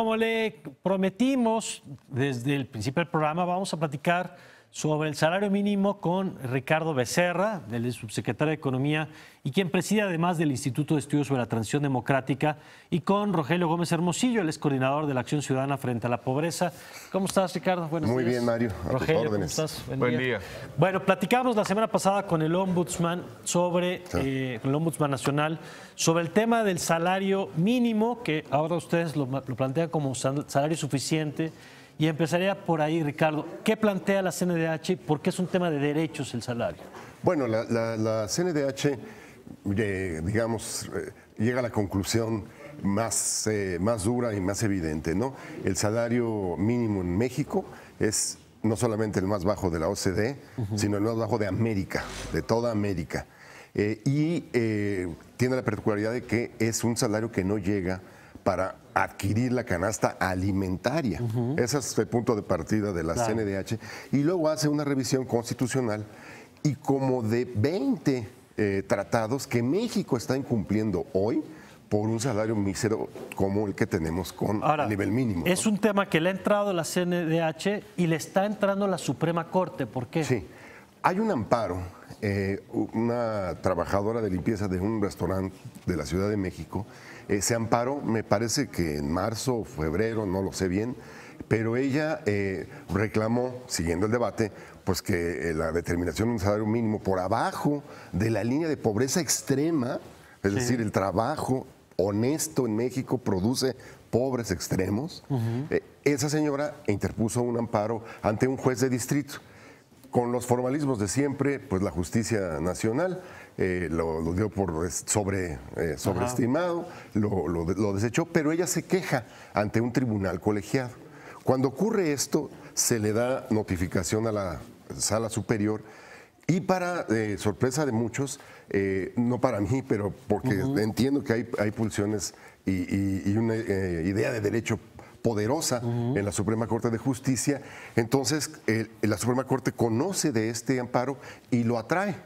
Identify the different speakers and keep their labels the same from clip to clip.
Speaker 1: Como le prometimos desde el principio del programa, vamos a platicar sobre el salario mínimo con Ricardo Becerra, el subsecretario de Economía y quien preside además del Instituto de Estudios sobre la Transición Democrática, y con Rogelio Gómez Hermosillo, el ex coordinador de la Acción Ciudadana frente a la Pobreza. ¿Cómo estás, Ricardo? Muy bien, Mario. Rogelio, ¿cómo estás? Buen, día. Bueno, platicamos la semana pasada con el Ombudsman sobre eh, el Ombudsman Nacional sobre el tema del salario mínimo, que ahora ustedes lo plantean como salario suficiente y empezaría por ahí, Ricardo. ¿Qué plantea la CNDH y por qué es un tema de derechos el salario?
Speaker 2: Bueno, la, CNDH, eh, digamos, eh, llega a la conclusión más, eh, más dura y más evidente, ¿no? El salario mínimo en México es no solamente el más bajo de la OCDE, sino el más bajo de América, de toda América. y tiene la particularidad de que es un salario que no llega para adquirir la canasta alimentaria. Ese es el punto de partida de la CNDH. Y luego hace una revisión constitucional y como de 20 eh, tratados que México está incumpliendo hoy, por un salario mísero como el que tenemos con el nivel mínimo.
Speaker 1: Es un tema que le ha entrado la CNDH y le está entrando la Suprema Corte. ¿Por qué? Hay un
Speaker 2: amparo. Eh, una trabajadora de limpieza de un restaurante de la Ciudad de México ese eh, amparo me parece que en marzo, o febrero, no lo sé bien, pero ella eh, reclamó, siguiendo el debate, pues que la determinación de un salario mínimo por abajo de la línea de pobreza extrema, es decir, el trabajo honesto en México produce pobres extremos, esa señora interpuso un amparo ante un juez de distrito con los formalismos de siempre, pues la justicia nacional eh, lo, dio por eh, sobreestimado, lo, desechó, pero ella se queja ante un tribunal colegiado. Cuando ocurre esto, se le da notificación a la sala superior y para eh, sorpresa de muchos, no para mí, pero porque entiendo que hay, pulsiones y, una idea de derecho poderosa en la Suprema Corte de Justicia. Entonces, la Suprema Corte conoce de este amparo y lo atrae.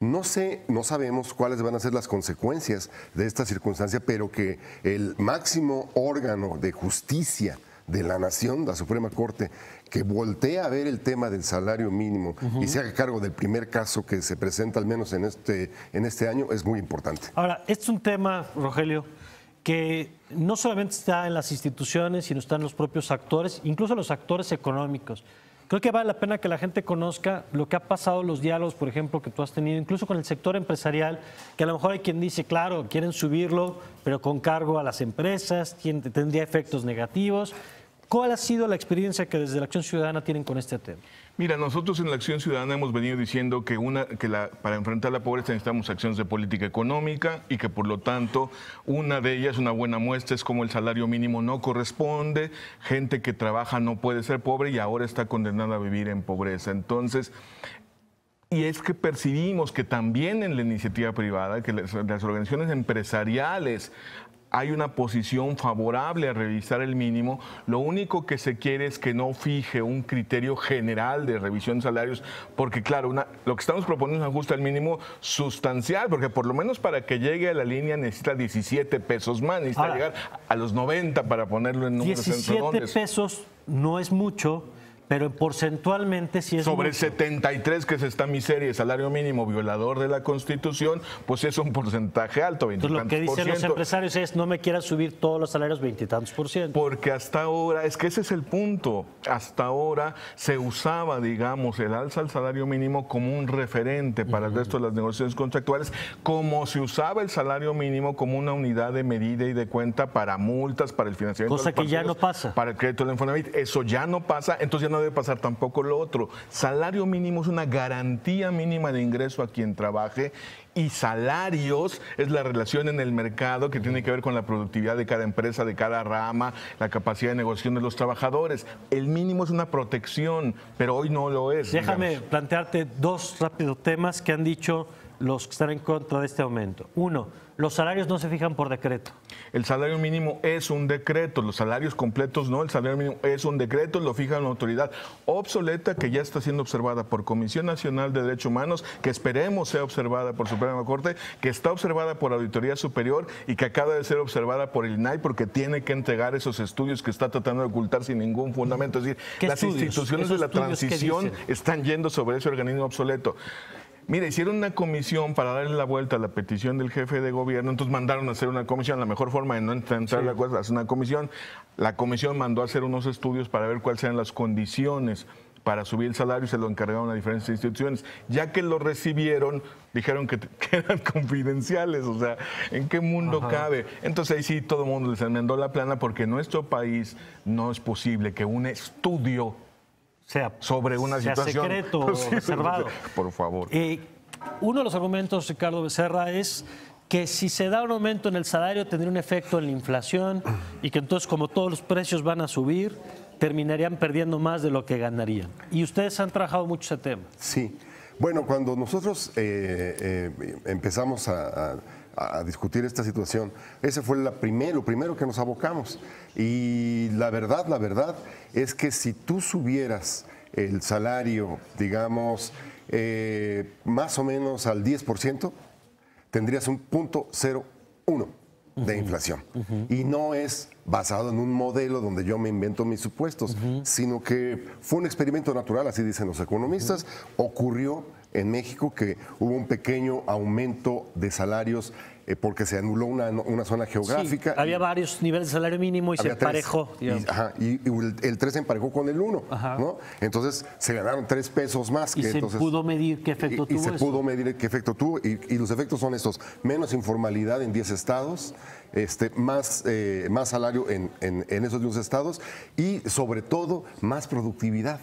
Speaker 2: No sé, no sabemos cuáles van a ser las consecuencias de esta circunstancia, pero que el máximo órgano de justicia de la nación, la Suprema Corte, que voltea a ver el tema del salario mínimo y se haga cargo del primer caso que se presenta, al menos en este, en este año, es muy importante.
Speaker 1: Ahora, es un tema, Rogelio, que no solamente está en las instituciones, sino está en los propios actores, incluso los actores económicos. Creo que vale la pena que la gente conozca lo que ha pasado, los diálogos, por ejemplo, que tú has tenido, incluso con el sector empresarial, que a lo mejor hay quien dice, claro, quieren subirlo, pero con cargo a las empresas, tendría efectos negativos. ¿Cuál ha sido la experiencia que desde la Acción Ciudadana tienen con este tema?
Speaker 3: Mira, nosotros en la Acción Ciudadana hemos venido diciendo que, para enfrentar la pobreza necesitamos acciones de política económica y que por lo tanto una de ellas, una buena muestra, es como el salario mínimo no corresponde, gente que trabaja no puede ser pobre y ahora está condenada a vivir en pobreza. Entonces, y es que percibimos que también en la iniciativa privada, que las, organizaciones empresariales hay una posición favorable a revisar el mínimo. Lo único que se quiere es que no fije un criterio general de revisión de salarios, porque claro, una, lo que estamos proponiendo es un ajuste al mínimo sustancial, porque por lo menos para que llegue a la línea necesita 17 pesos más, necesita llegar a los 90 para ponerlo en un 17
Speaker 1: pesos no es mucho pero porcentualmente si es Sobre el
Speaker 3: 73 que se está miseria, salario mínimo, violador de la Constitución, pues es un porcentaje alto, Entonces, Lo que dicen los empresarios es, no me quieras subir todos los salarios 20 tantos por ciento. Porque hasta ahora, es que ese es el punto, hasta ahora se usaba, digamos, el alza al salario mínimo como un referente para el resto de las negociaciones contractuales, como se usaba el salario mínimo como una unidad de medida y de cuenta para multas, para el financiamiento Cosa que ya no pasa. Para el crédito del eso ya no pasa, entonces ya no debe pasar tampoco lo otro. Salario mínimo es una garantía mínima de ingreso a quien trabaje y salarios es la relación en el mercado que tiene que ver con la productividad de cada empresa, de cada rama, la capacidad de negociación de los trabajadores. El mínimo es una protección, pero hoy no lo es. Déjame plantearte dos rápidos temas que han dicho los que están en contra de este aumento. Uno, los salarios no se fijan por decreto. El salario mínimo es un decreto, los salarios completos no, el salario mínimo es un decreto, lo fija una autoridad obsoleta que ya está siendo observada por Comisión Nacional de Derechos Humanos, que esperemos sea observada por Suprema Corte, que está observada por Auditoría Superior y que acaba de ser observada por el INAI porque tiene que entregar esos estudios que está tratando de ocultar sin ningún fundamento. Es decir, las instituciones de la transición están yendo sobre ese organismo obsoleto. Mira, hicieron una comisión para darle la vuelta a la petición del jefe de gobierno, entonces mandaron a hacer una comisión. La mejor forma de no entrar en la cosa es una comisión. La comisión mandó a hacer unos estudios para ver cuáles eran las condiciones para subir el salario y se lo encargaron a diferentes instituciones. Ya que lo recibieron, dijeron que, quedan eran confidenciales, o sea, ¿en qué mundo cabe? Entonces ahí sí todo el mundo les enmendó la plana porque en nuestro país no es posible que un estudio sea, sobre una sea secreto o reservado. Por favor. Eh, uno de los argumentos, Ricardo Becerra, es
Speaker 1: que si se da un aumento en el salario tendría un efecto en la inflación y que entonces como todos los precios van a subir, terminarían perdiendo más de lo que ganarían. Y ustedes han trabajado mucho ese tema.
Speaker 2: Sí. Bueno, cuando nosotros eh, eh, empezamos a a, discutir esta situación. Ese fue la lo primero que nos abocamos. Y la verdad, la verdad es que si tú subieras el salario, digamos, eh, más o menos al 10%, tendrías un punto 0,1 de inflación. Y no es basado en un modelo donde yo me invento mis supuestos, sino que fue un experimento natural, así dicen los economistas, ocurrió en México, que hubo un pequeño aumento de salarios eh, porque se anuló una, zona geográfica.
Speaker 1: había varios niveles de salario mínimo y se emparejó. y,
Speaker 2: ajá, y, el, 3 se emparejó con el 1, ¿no? Entonces se ganaron 3 pesos más. y se pudo
Speaker 1: medir qué efecto tuvo. Y se pudo
Speaker 2: medir qué efecto tuvo. Y, los efectos son estos, menos informalidad en 10 estados, este, más, eh, más salario en, en esos 10 estados y sobre todo más productividad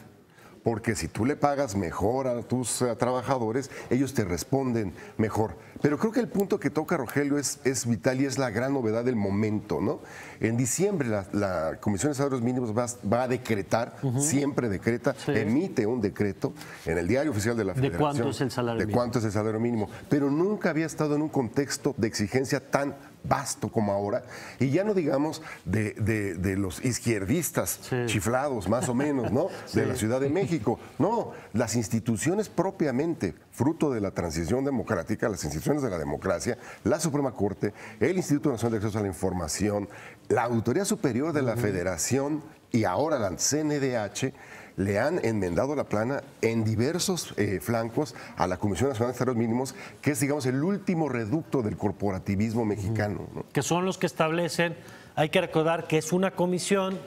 Speaker 2: porque si tú le pagas mejor a tus eh, trabajadores, ellos te responden mejor. Pero creo que el punto que toca Rogelio es, es vital y es la gran novedad del momento, ¿no? En diciembre la, Comisión de Salarios Mínimos va, va a decretar, siempre decreta, emite un decreto en el Diario Oficial de la Federación. ¿De cuánto es el ¿De cuánto es el salario mínimo? Pero nunca había estado en un contexto de exigencia tan vasto como ahora, y ya no digamos de, los izquierdistas chiflados, más o menos, ¿no? De la Ciudad de México. No, las instituciones propiamente, fruto de la transición democrática, las instituciones de la democracia, la Suprema Corte, el Instituto Nacional de Acceso a la Información, la Autoridad Superior de la Federación y ahora la CNDH, le han enmendado la plana en diversos eh, flancos a la Comisión Nacional de Salarios Mínimos, que es, digamos, el último reducto del corporativismo mexicano.
Speaker 1: Que son los que establecen, hay que recordar que es una comisión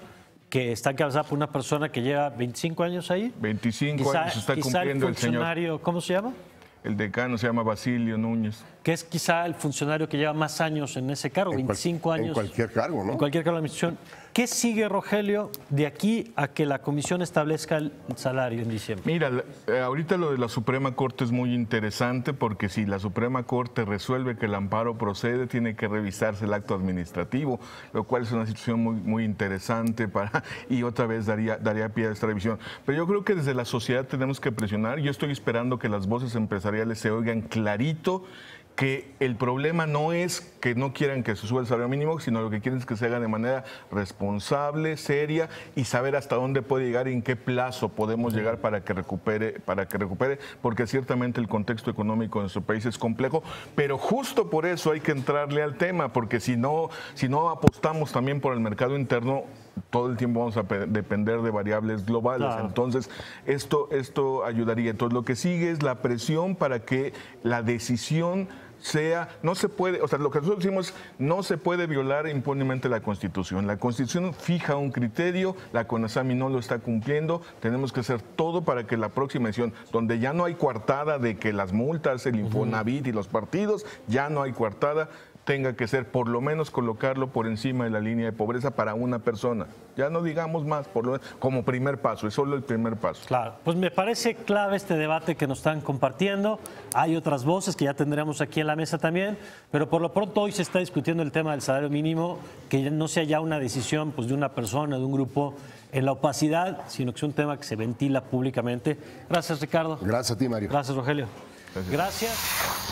Speaker 1: que está encabezada por una persona que lleva 25 años ahí. 25 años está cumpliendo el, funcionario,
Speaker 3: señor. ¿Cómo se llama? El decano se llama Basilio Núñez. Que es quizá el funcionario
Speaker 1: que lleva más años en ese cargo, 25 años. En cualquier
Speaker 3: cargo, ¿no? En cualquier
Speaker 1: cargo de la administración. ¿Qué sigue,
Speaker 3: Rogelio, de aquí a que la comisión establezca el salario en diciembre? Mira, eh, ahorita lo de la Suprema Corte es muy interesante porque si la Suprema Corte resuelve que el amparo procede, tiene que revisarse el acto administrativo, lo cual es una situación muy, muy interesante para y otra vez daría, daría pie a esta revisión. Pero yo creo que desde la sociedad tenemos que presionar. Yo estoy esperando que las voces empresariales se oigan clarito que el problema no es que no quieran que se suba el salario mínimo, sino lo que quieren es que se haga de manera responsable, seria y saber hasta dónde puede llegar y en qué plazo podemos llegar para que recupere, para que recupere, porque ciertamente el contexto económico de nuestro país es complejo, pero justo por eso hay que entrarle al tema, porque si no, si no apostamos también por el mercado interno, todo el tiempo vamos a depender de variables globales. Entonces, esto, esto ayudaría. Entonces, lo que sigue es la presión para que la decisión sea, no se puede, o sea, lo que nosotros decimos, no se puede violar impunemente la Constitución. La Constitución fija un criterio, la CONASAMI no lo está cumpliendo, tenemos que hacer todo para que la próxima edición, donde ya no hay coartada de que las multas, el Infonavit y los partidos, ya no hay coartada, tenga que ser por lo menos colocarlo por encima de la línea de pobreza para una persona. Ya no digamos más, por lo, como primer paso, es solo el primer paso. Claro, pues me parece clave este
Speaker 1: debate que nos están compartiendo. Hay otras voces que ya tendremos aquí en la mesa también, pero por lo pronto hoy se está discutiendo el tema del salario mínimo, que no sea ya una decisión pues, de una persona, de un grupo en la opacidad, sino que es un tema que se ventila públicamente. Gracias, Ricardo.
Speaker 3: Gracias a ti, Mario. Gracias, Rogelio. Gracias.